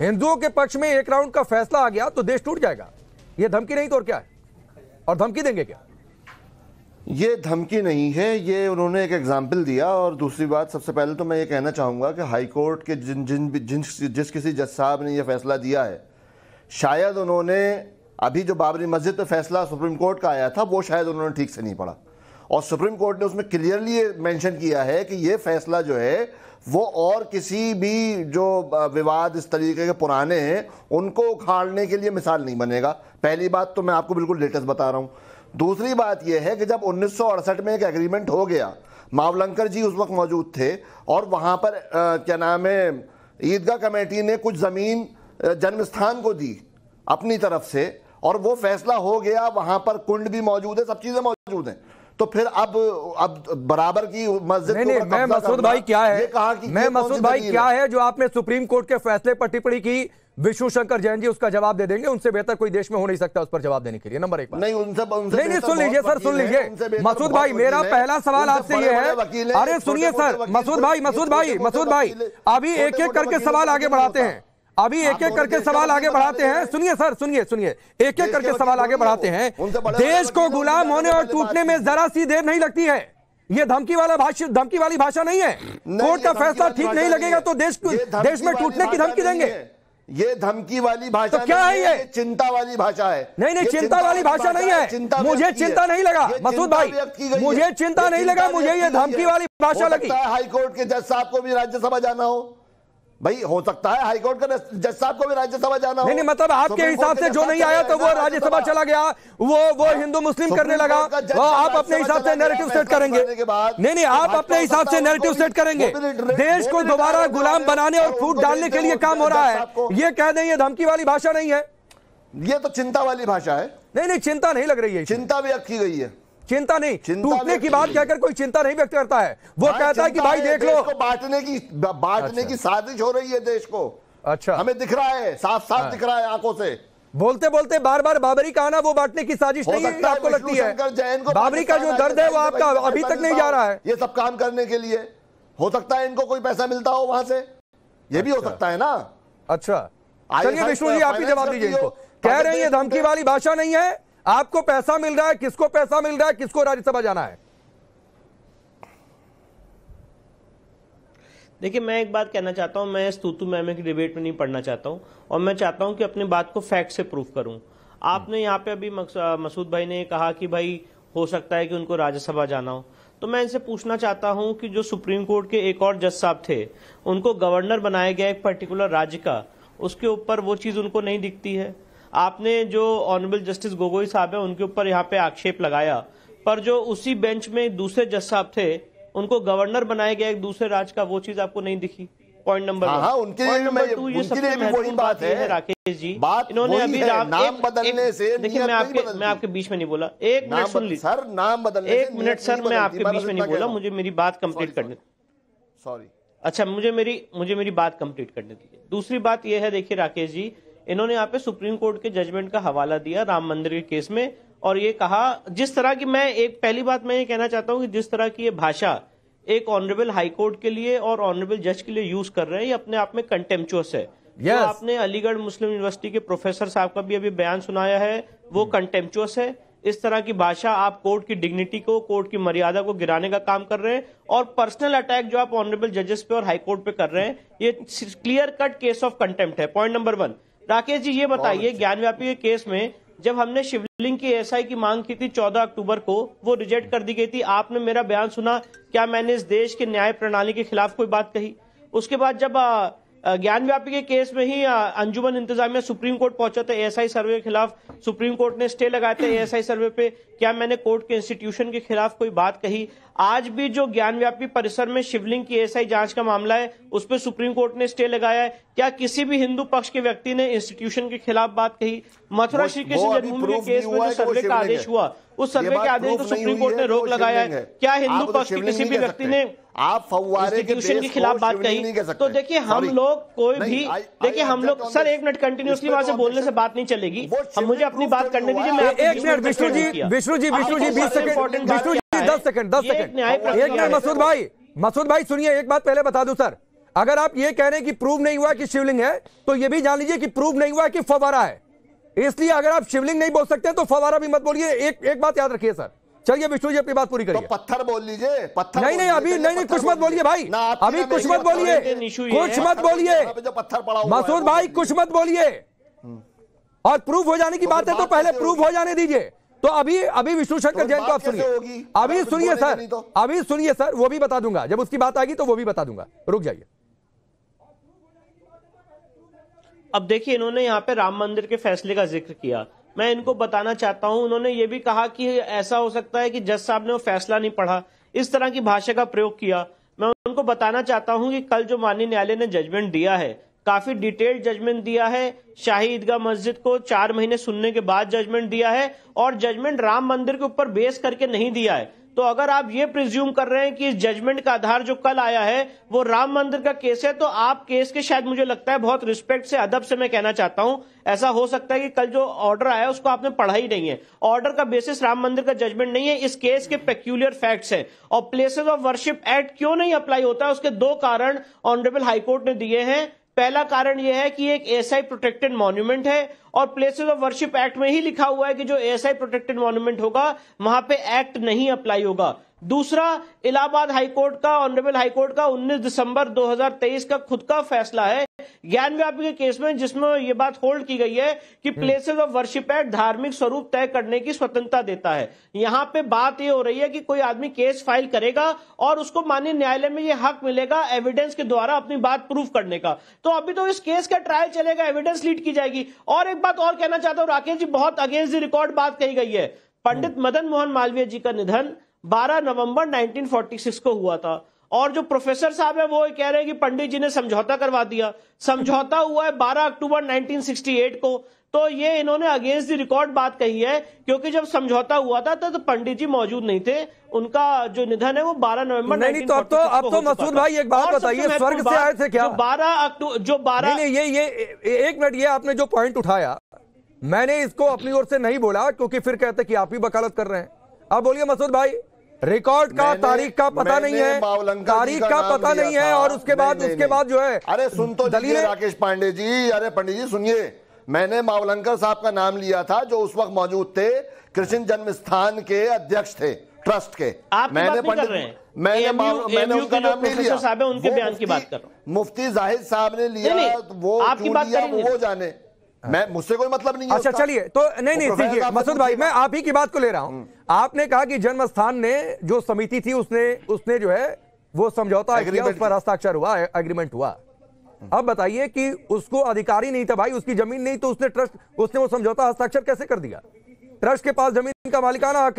हिंदुओं के पक्ष में एक राउंड का फैसला आ गया तो देश टूट जाएगा यह धमकी नहीं तो और क्या है और धमकी देंगे क्या ये धमकी नहीं है ये उन्होंने एक एग्जाम्पल दिया और दूसरी बात सबसे पहले तो मैं ये कहना चाहूँगा कि हाई कोर्ट के जिन जिन जिन जिस किसी जज साहब ने यह फैसला दिया है शायद उन्होंने अभी जो बाबरी मस्जिद पर फैसला सुप्रीम कोर्ट का आया था वो शायद उन्होंने ठीक से नहीं पढ़ा और सुप्रीम कोर्ट ने उसमें क्लियरली ये मैंशन किया है कि ये फैसला जो है वो और किसी भी जो विवाद इस तरीके के पुराने हैं उनको उखाड़ने के लिए मिसाल नहीं बनेगा पहली बात तो मैं आपको बिल्कुल लेटेस्ट बता रहा हूँ दूसरी बात यह है कि जब उन्नीस में एक एग्रीमेंट हो गया मावलंकर जी उस वक्त मौजूद थे और वहाँ पर आ, क्या नाम है ईदगाह कमेटी ने कुछ ज़मीन जन्म स्थान को दी अपनी तरफ से और वो फैसला हो गया वहाँ पर कुंड भी मौजूद है सब चीज़ें मौजूद हैं तो फिर अब अब बराबर की मस्जिद नहीं, नहीं, मैं मसूद भाई क्या है कहा कि मैं मसूद भाई क्या है जो आपने सुप्रीम कोर्ट के फैसले पर टिप्पणी की विश्व शंकर जैन जी उसका जवाब दे देंगे उनसे बेहतर कोई देश में हो नहीं सकता उस पर जवाब देने के लिए नंबर एक नहीं उनसे उनसे नहीं, नहीं सुन लीजिए सर सुन लीजिए मसूद भाई मेरा पहला सवाल आपसे ये है अरे सुनिए सर मसूद भाई मसूद भाई मसूद भाई अभी एक एक करके सवाल आगे बढ़ाते हैं अभी एक एक करके सवाल आगे बढ़ाते हैं सुनिए सर सुनिए सुनिए एक एक करके सवाल आगे बढ़ाते हैं देश को गुलाम होने और टूटने में जरा सी देर नहीं लगती है ये धमकी वाला भाषा धमकी वाली भाषा नहीं है कोर्ट का फैसला ठीक नहीं लगेगा तो देश देश में टूटने की धमकी देंगे ये धमकी वाली तो भाषा तो क्या है ये चिंता वाली भाषा है नहीं नहीं चिंता, चिंता वाली भाषा नहीं है चिंता मुझे चिंता नहीं लगा मसूद भाई मुझे चिंता नहीं लगा मुझे ये धमकी वाली भाषा लगी हाईकोर्ट के जज साहब को भी राज्यसभा जाना हो भाई हो सकता है हाईकोर्ट का जज साहब को भी राज्यसभा जाना नहीं, नहीं मतलब आपके हिसाब से जो नहीं आया तो वो राज्यसभा चला गया वो वो हिंदू मुस्लिम करने लगा वो आप अपने हिसाब से नैरेटिव सेट करेंगे नहीं नहीं आप अपने हिसाब से नैरेटिव सेट करेंगे देश को दोबारा गुलाम बनाने और फूट डालने के लिए काम हो रहा है ये कह दें ये धमकी वाली भाषा नहीं है ये तो चिंता वाली भाषा है नहीं नहीं चिंता नहीं लग रही है चिंता भी अब की गई है चिंता नहीं टूटने की बात कहकर कोई चिंता नहीं व्यक्त करता है वो कहता है कि भाई देख लो बांटने की बांटने अच्छा। की साजिश हो रही है देश को अच्छा हमें दिख रहा है साफ साफ हाँ। दिख रहा है आंखों से बोलते बोलते बार बार बाबरी का आना वो बांटने की साजिश नहीं है आपको लगती है बाबरी का जो दर्द है वो आपका अभी तक नहीं जा रहा है ये सब काम करने के लिए हो सकता है इनको कोई पैसा मिलता हो वहां से ये भी हो अच्छा। सकता है ना अच्छा चलिए विष्णु जी आप ही जवाब दीजिए इनको कह रहे हैं धमकी वाली भाषा नहीं है आपको पैसा मिल रहा है किसको पैसा मिल रहा है किसको राज्यसभा जाना है देखिए मैं एक बात कहना चाहता हूं मैं स्तुतु मैमे की डिबेट में नहीं पढ़ना चाहता हूं और मैं चाहता हूं कि अपनी बात को फैक्ट से प्रूफ करूं आपने हम्म। यहां पे अभी मसूद भाई ने कहा कि भाई हो सकता है कि उनको राज्यसभा जाना हो तो मैं इनसे पूछना चाहता हूं कि जो सुप्रीम कोर्ट के एक और जज साहब थे उनको गवर्नर बनाया गया एक पर्टिकुलर राज्य का उसके ऊपर वो चीज़ उनको नहीं दिखती है आपने जो ऑनरेबल जस्टिस गोगोई साहब है उनके ऊपर यहाँ पे आक्षेप लगाया पर जो उसी बेंच में दूसरे जज साहब थे उनको गवर्नर बनाया गया एक दूसरे राज्य का वो चीज आपको नहीं दिखी पॉइंट नंबर हाँ, हाँ, उनके लिए टू ये सबसे महत्वपूर्ण बात है राकेश जी बात इन्होंने अभी नाम बदलने से देखिए मैं आपके मैं आपके बीच में नहीं बोला एक मिनट सुन ली सर नाम बदलने एक मिनट सर मैं आपके बीच में नहीं बोला मुझे मेरी बात कंप्लीट करने सॉरी अच्छा मुझे मेरी मुझे मेरी बात कंप्लीट करने दीजिए दूसरी बात यह है देखिए राकेश जी इन्होंने यहाँ पे सुप्रीम कोर्ट के जजमेंट का हवाला दिया राम मंदिर के केस में और ये कहा जिस तरह की मैं एक पहली बात मैं ये कहना चाहता हूँ कि जिस तरह की ये भाषा एक ऑनरेबल हाईकोर्ट के लिए और ऑनरेबल जज के लिए यूज कर रहे हैं ये अपने आप में कंटेम्पचुअस है तो yes. तो आपने अलीगढ़ मुस्लिम यूनिवर्सिटी के प्रोफेसर साहब का भी अभी बयान सुनाया है वो कंटेम्पचुअस hmm. है इस तरह की भाषा आप कोर्ट की डिग्निटी को कोर्ट की मर्यादा को गिराने का काम कर रहे हैं और पर्सनल अटैक जो आप ऑनरेबल जजेस पे और हाईकोर्ट पे कर रहे हैं ये clear cut case of contempt है point number one Rakesh ji ये बताइए ज्ञान व्यापी के केस में जब हमने शिवलिंग की एसआई की मांग की थी 14 अक्टूबर को वो रिजेक्ट कर दी गई थी आपने मेरा बयान सुना क्या मैंने इस देश के न्याय प्रणाली के खिलाफ कोई बात कही उसके बाद जब ज्ञान व्यापी के केस में ही अंजुमन इंतजामिया सुप्रीम कोर्ट पहुंचा था तो एएसआई सर्वे के खिलाफ सुप्रीम कोर्ट ने स्टे लगाए थे एएसआई सर्वे पे क्या मैंने कोर्ट के इंस्टीट्यूशन के खिलाफ कोई बात कही आज भी जो ज्ञान व्यापी परिसर में शिवलिंग की एएसआई जांच का मामला है उस पर सुप्रीम कोर्ट ने स्टे लगाया है क्या किसी भी हिंदू पक्ष के व्यक्ति ने इंस्टीट्यूशन के खिलाफ बात कही मथुरा श्री कृष्ण जन्मभूमि के केस में जो सर्वे का आदेश हुआ उस सर्वे के आदेश को सुप्रीम कोर्ट ने रोक लगाया है क्या हिंदू तो पक्ष के किसी भी व्यक्ति ने आप फवारे के खिलाफ बात कही तो देखिए हम लोग कोई भी देखिए हम लोग सर एक मिनट कंटिन्यूसली वहां से बोलने से बात नहीं चलेगी हम मुझे अपनी बात करने दीजिए मैं एक मिनट विष्णु जी विष्णु जी विष्णु जी बीस सेकंड विष्णु जी दस सेकंड दस सेकंड एक मिनट मसूद भाई मसूद भाई सुनिए एक बात पहले बता दू सर अगर आप ये कह रहे हैं कि प्रूव नहीं हुआ कि शिवलिंग है तो ये भी जान लीजिए कि प्रूव नहीं हुआ कि फवारा है इसलिए अगर आप शिवलिंग नहीं बोल सकते तो फवारा भी मत बोलिए एक एक बात याद रखिए सर चलिए विष्णु जी अपनी बात पूरी तो करिए तो पत्थर बोल लीजिए पत्थर नहीं नहीं अभी नहीं नहीं कुछ मत बोलिए भाई अभी कुछ मत बोलिए कुछ मत बोलिए पत्थर पड़ा भाई कुछ मत बोलिए और प्रूफ हो जाने की बात है तो, तो पहले प्रूफ हो जाने दीजिए तो अभी अभी विष्णु शंकर तो जैन को आप सुनिए अभी सुनिए सर अभी सुनिए सर वो भी बता दूंगा जब उसकी बात आएगी तो वो भी बता दूंगा रुक जाइए अब देखिए इन्होंने यहाँ पे राम मंदिर के फैसले का जिक्र किया मैं इनको बताना चाहता हूँ उन्होंने ये भी कहा कि ऐसा हो सकता है कि जज साहब ने वो फैसला नहीं पढ़ा इस तरह की भाषा का प्रयोग किया मैं उनको बताना चाहता हूँ कि कल जो माननीय न्यायालय ने जजमेंट दिया है काफी डिटेल्ड जजमेंट दिया है शाही ईदगाह मस्जिद को चार महीने सुनने के बाद जजमेंट दिया है और जजमेंट राम मंदिर के ऊपर बेस करके नहीं दिया है तो अगर आप ये प्रिज्यूम कर रहे हैं कि इस जजमेंट का आधार जो कल आया है वो राम मंदिर का केस है तो आप केस के शायद मुझे लगता है बहुत रिस्पेक्ट से अदब से मैं कहना चाहता हूं ऐसा हो सकता है कि कल जो ऑर्डर आया उसको आपने पढ़ा ही नहीं है ऑर्डर का बेसिस राम मंदिर का जजमेंट नहीं है इस केस के पेक्यूलियर फैक्ट्स हैं और प्लेसेस ऑफ वर्शिप एक्ट क्यों नहीं अप्लाई होता है उसके दो कारण ऑनरेबल हाईकोर्ट ने दिए हैं पहला कारण यह है कि एक एसआई प्रोटेक्टेड मॉन्यूमेंट है और प्लेसेस ऑफ वर्शिप एक्ट में ही लिखा हुआ है कि जो एसआई प्रोटेक्टेड मॉन्यूमेंट होगा वहां पे एक्ट नहीं अप्लाई होगा दूसरा इलाहाबाद हाईकोर्ट का ऑनरेबल हाईकोर्ट का 19 दिसंबर 2023 का खुद का फैसला है ज्ञान व्यापी के केस में जिसमें यह बात होल्ड की गई है कि प्लेसेस ऑफ वर्शिप एक्ट धार्मिक स्वरूप तय करने की स्वतंत्रता देता है यहां पे बात यह हो रही है कि कोई आदमी केस फाइल करेगा और उसको माननीय न्यायालय में यह हक मिलेगा एविडेंस के द्वारा अपनी बात प्रूव करने का तो अभी तो इस केस का ट्रायल चलेगा एविडेंस लीड की जाएगी और एक बात और कहना चाहता हूं राकेश जी बहुत अगेंस्ट द रिकॉर्ड बात कही गई है पंडित हम्म। मदन मोहन मालवीय जी का निधन 12 नवंबर 1946 को हुआ था और जो प्रोफेसर साहब है वो कह रहे हैं कि पंडित जी ने समझौता करवा दिया समझौता हुआ है 12 अक्टूबर 1968 को तो ये इन्होंने अगेंस्ट द रिकॉर्ड बात कही है क्योंकि जब समझौता हुआ था तो, तो पंडित जी मौजूद नहीं थे उनका जो निधन है वो 12 नवंबर नहीं, नहीं तो अब तो अब तो मसूद भाई एक बात बताइए स्वर्ग से आए थे क्या बारह अक्टूबर जो बारह ये ये एक मिनट ये आपने जो पॉइंट उठाया मैंने इसको अपनी ओर से नहीं बोला क्योंकि फिर कहते कि आप ही वकालत कर रहे हैं आप बोलिए मसूद भाई रिकॉर्ड का तारीख का पता नहीं है तारीख का पता नहीं है और उसके बाद उसके बाद जो है अरे सुन तो दलील राकेश पांडे जी अरे पंडित जी सुनिए मैंने मावलंकर साहब का नाम लिया था जो उस वक्त मौजूद थे कृष्ण जन्म स्थान के अध्यक्ष थे ट्रस्ट के आप मैंने पंडित मैंने AMU, मैंने उनका नाम नहीं लिया उनके बयान की बात कर रहा हूँ मुफ्ती जाहिद साहब ने लिया वो आपकी बात वो जाने मैं मुझसे कोई मतलब नहीं अच्छा चलिए तो नहीं नहीं ठीक है मसूद भाई मैं आप ही की बात को ले रहा हूं हम्म। आपने कहा कि जन्म स्थान ने जो समिति थी उसने उसने जो है वो समझौता किया उस पर हस्ताक्षर हुआ एग्रीमेंट हुआ हम्म। अब बताइए कि उसको अधिकारी नहीं था भाई उसकी जमीन नहीं तो उसने ट्रस्ट उसने वो समझौता हस्ताक्षर कैसे कर दिया ट्रस्ट के पास जमीन का मालिकाना हक है